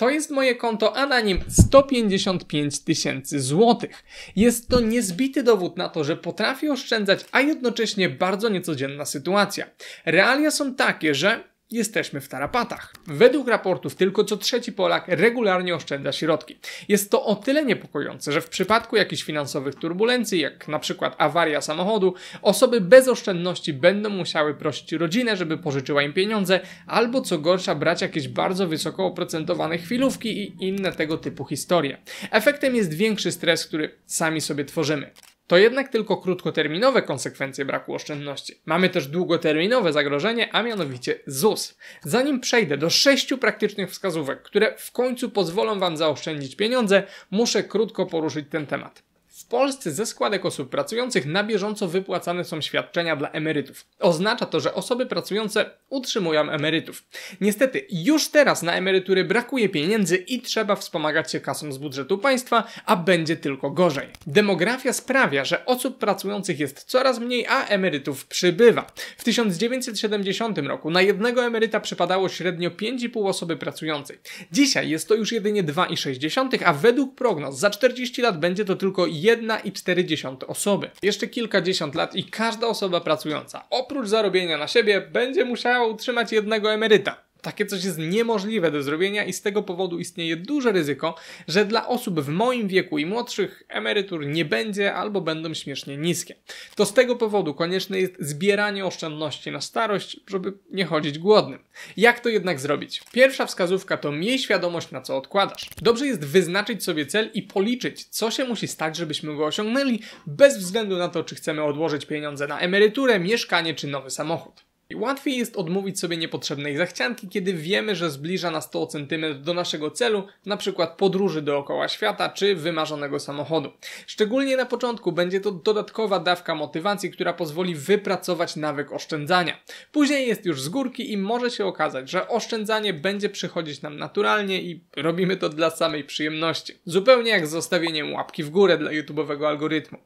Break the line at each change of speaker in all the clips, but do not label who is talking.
To jest moje konto, a na nim 155 tysięcy złotych. Jest to niezbity dowód na to, że potrafię oszczędzać, a jednocześnie bardzo niecodzienna sytuacja. Realia są takie, że jesteśmy w tarapatach. Według raportów tylko co trzeci Polak regularnie oszczędza środki. Jest to o tyle niepokojące, że w przypadku jakichś finansowych turbulencji, jak na przykład awaria samochodu, osoby bez oszczędności będą musiały prosić rodzinę, żeby pożyczyła im pieniądze, albo co gorsza brać jakieś bardzo wysoko oprocentowane chwilówki i inne tego typu historie. Efektem jest większy stres, który sami sobie tworzymy. To jednak tylko krótkoterminowe konsekwencje braku oszczędności. Mamy też długoterminowe zagrożenie, a mianowicie ZUS. Zanim przejdę do sześciu praktycznych wskazówek, które w końcu pozwolą Wam zaoszczędzić pieniądze, muszę krótko poruszyć ten temat. W Polsce ze składek osób pracujących na bieżąco wypłacane są świadczenia dla emerytów. Oznacza to, że osoby pracujące utrzymują emerytów. Niestety, już teraz na emerytury brakuje pieniędzy i trzeba wspomagać się kasą z budżetu państwa, a będzie tylko gorzej. Demografia sprawia, że osób pracujących jest coraz mniej, a emerytów przybywa. W 1970 roku na jednego emeryta przypadało średnio 5,5 osoby pracującej. Dzisiaj jest to już jedynie 2,6, a według prognoz za 40 lat będzie to tylko 1 1,4 osoby. Jeszcze kilkadziesiąt lat i każda osoba pracująca, oprócz zarobienia na siebie, będzie musiała utrzymać jednego emeryta. Takie coś jest niemożliwe do zrobienia i z tego powodu istnieje duże ryzyko, że dla osób w moim wieku i młodszych emerytur nie będzie albo będą śmiesznie niskie. To z tego powodu konieczne jest zbieranie oszczędności na starość, żeby nie chodzić głodnym. Jak to jednak zrobić? Pierwsza wskazówka to miej świadomość na co odkładasz. Dobrze jest wyznaczyć sobie cel i policzyć, co się musi stać, żebyśmy go osiągnęli, bez względu na to, czy chcemy odłożyć pieniądze na emeryturę, mieszkanie czy nowy samochód. I łatwiej jest odmówić sobie niepotrzebnej zachcianki, kiedy wiemy, że zbliża nas to o centymetr do naszego celu, na przykład podróży dookoła świata czy wymarzonego samochodu. Szczególnie na początku będzie to dodatkowa dawka motywacji, która pozwoli wypracować nawyk oszczędzania. Później jest już z górki i może się okazać, że oszczędzanie będzie przychodzić nam naturalnie i robimy to dla samej przyjemności. Zupełnie jak z zostawieniem łapki w górę dla YouTube'owego algorytmu.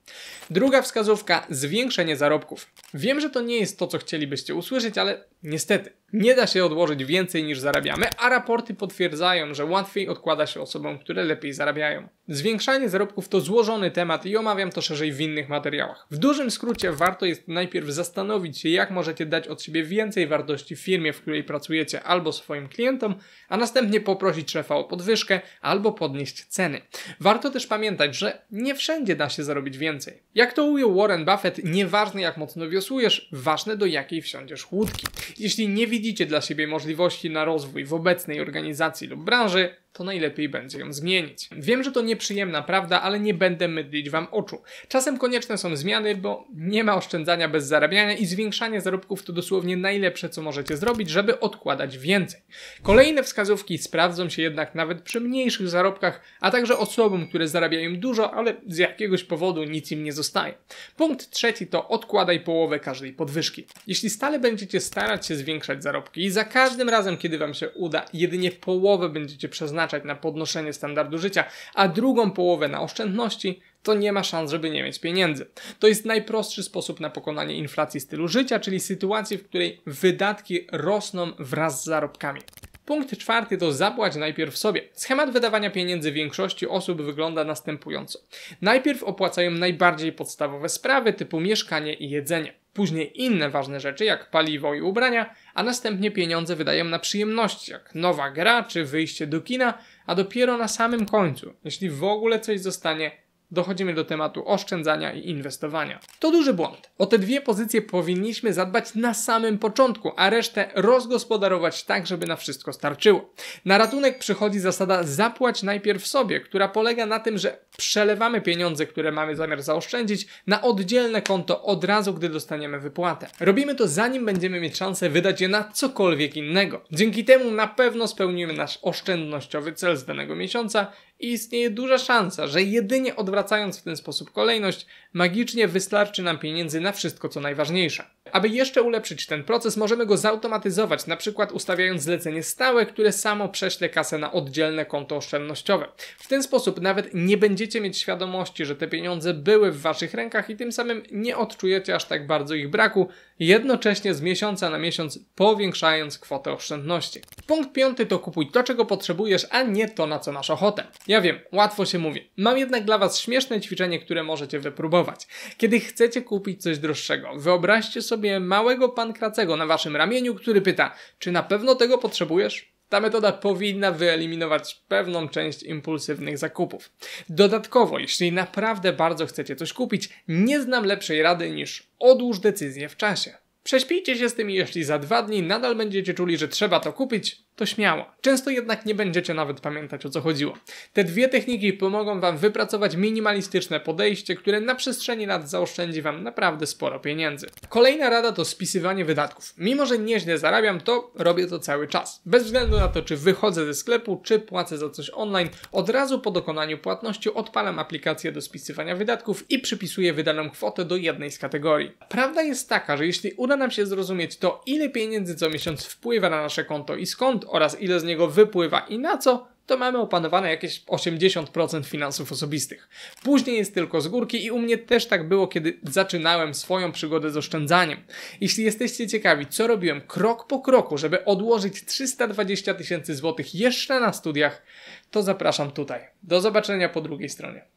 Druga wskazówka zwiększenie zarobków. Wiem, że to nie jest to, co chcielibyście usłyszeć, ale niestety nie da się odłożyć więcej niż zarabiamy, a raporty potwierdzają, że łatwiej odkłada się osobom, które lepiej zarabiają. Zwiększanie zarobków to złożony temat i omawiam to szerzej w innych materiałach. W dużym skrócie warto jest najpierw zastanowić się, jak możecie dać od siebie więcej wartości firmie, w której pracujecie albo swoim klientom, a następnie poprosić szefa o podwyżkę albo podnieść ceny. Warto też pamiętać, że nie wszędzie da się zarobić więcej. Jak to ujął Warren Buffett, nieważne jak mocno wiosło, interesujesz, ważne do jakiej wsiądziesz łódki. Jeśli nie widzicie dla siebie możliwości na rozwój w obecnej organizacji lub branży, to najlepiej będzie ją zmienić. Wiem, że to nieprzyjemna prawda, ale nie będę mydlić Wam oczu. Czasem konieczne są zmiany, bo nie ma oszczędzania bez zarabiania i zwiększanie zarobków to dosłownie najlepsze, co możecie zrobić, żeby odkładać więcej. Kolejne wskazówki sprawdzą się jednak nawet przy mniejszych zarobkach, a także osobom, które zarabiają dużo, ale z jakiegoś powodu nic im nie zostaje. Punkt trzeci to odkładaj połowę każdej podwyżki. Jeśli stale będziecie starać się zwiększać zarobki i za każdym razem, kiedy Wam się uda, jedynie połowę będziecie przeznaczać przeznaczać na podnoszenie standardu życia, a drugą połowę na oszczędności, to nie ma szans, żeby nie mieć pieniędzy. To jest najprostszy sposób na pokonanie inflacji stylu życia, czyli sytuacji, w której wydatki rosną wraz z zarobkami. Punkt czwarty to zapłać najpierw sobie. Schemat wydawania pieniędzy większości osób wygląda następująco. Najpierw opłacają najbardziej podstawowe sprawy typu mieszkanie i jedzenie później inne ważne rzeczy jak paliwo i ubrania, a następnie pieniądze wydają na przyjemności, jak nowa gra czy wyjście do kina, a dopiero na samym końcu, jeśli w ogóle coś zostanie, dochodzimy do tematu oszczędzania i inwestowania. To duży błąd. O te dwie pozycje powinniśmy zadbać na samym początku, a resztę rozgospodarować tak, żeby na wszystko starczyło. Na ratunek przychodzi zasada zapłać najpierw sobie, która polega na tym, że przelewamy pieniądze, które mamy zamiar zaoszczędzić, na oddzielne konto od razu, gdy dostaniemy wypłatę. Robimy to zanim będziemy mieć szansę wydać je na cokolwiek innego. Dzięki temu na pewno spełnimy nasz oszczędnościowy cel z danego miesiąca i istnieje duża szansa, że jedynie odwracając w ten sposób kolejność, magicznie wystarczy nam pieniędzy na wszystko co najważniejsze. Aby jeszcze ulepszyć ten proces, możemy go zautomatyzować, na przykład ustawiając zlecenie stałe, które samo prześle kasę na oddzielne konto oszczędnościowe. W ten sposób nawet nie będziecie mieć świadomości, że te pieniądze były w waszych rękach i tym samym nie odczujecie aż tak bardzo ich braku, jednocześnie z miesiąca na miesiąc powiększając kwotę oszczędności. Punkt piąty to kupuj to, czego potrzebujesz, a nie to, na co masz ochotę. Ja wiem, łatwo się mówi. Mam jednak dla Was śmieszne ćwiczenie, które możecie wypróbować. Kiedy chcecie kupić coś droższego, wyobraźcie sobie małego pankracego na Waszym ramieniu, który pyta, czy na pewno tego potrzebujesz? Ta metoda powinna wyeliminować pewną część impulsywnych zakupów. Dodatkowo, jeśli naprawdę bardzo chcecie coś kupić, nie znam lepszej rady niż odłóż decyzję w czasie. Prześpijcie się z tym i jeśli za dwa dni nadal będziecie czuli, że trzeba to kupić, to śmiało. Często jednak nie będziecie nawet pamiętać o co chodziło. Te dwie techniki pomogą Wam wypracować minimalistyczne podejście, które na przestrzeni lat zaoszczędzi Wam naprawdę sporo pieniędzy. Kolejna rada to spisywanie wydatków. Mimo, że nieźle zarabiam, to robię to cały czas. Bez względu na to, czy wychodzę ze sklepu, czy płacę za coś online, od razu po dokonaniu płatności odpalam aplikację do spisywania wydatków i przypisuję wydaną kwotę do jednej z kategorii. Prawda jest taka, że jeśli uda nam się zrozumieć to, ile pieniędzy co miesiąc wpływa na nasze konto i skąd oraz ile z niego wypływa i na co, to mamy opanowane jakieś 80% finansów osobistych. Później jest tylko z górki i u mnie też tak było, kiedy zaczynałem swoją przygodę z oszczędzaniem. Jeśli jesteście ciekawi, co robiłem krok po kroku, żeby odłożyć 320 tysięcy złotych jeszcze na studiach, to zapraszam tutaj. Do zobaczenia po drugiej stronie.